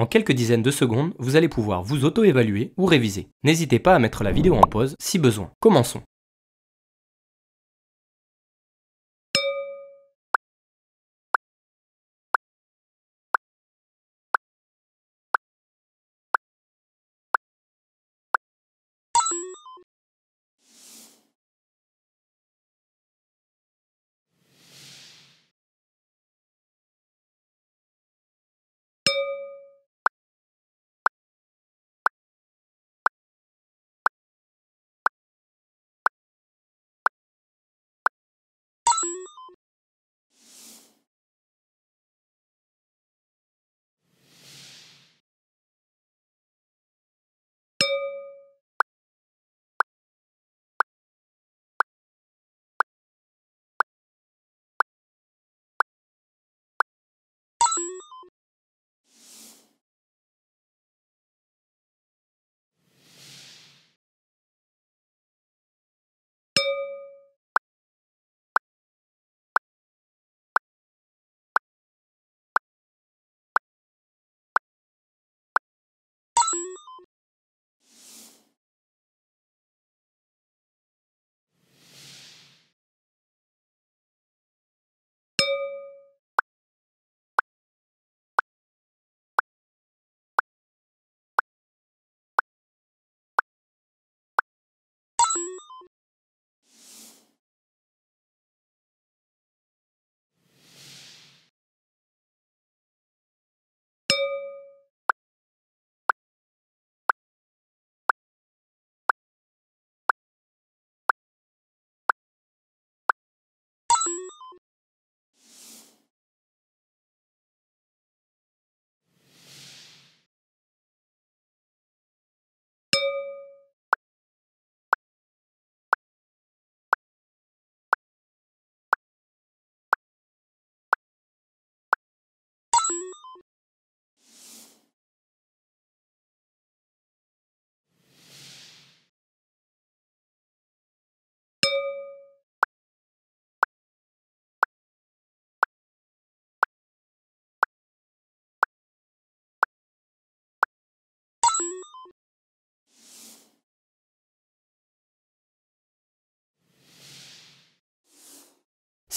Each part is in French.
En quelques dizaines de secondes, vous allez pouvoir vous auto-évaluer ou réviser. N'hésitez pas à mettre la vidéo en pause si besoin. Commençons.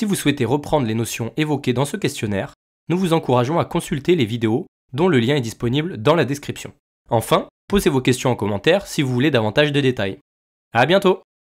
Si vous souhaitez reprendre les notions évoquées dans ce questionnaire, nous vous encourageons à consulter les vidéos dont le lien est disponible dans la description. Enfin, posez vos questions en commentaire si vous voulez davantage de détails. À bientôt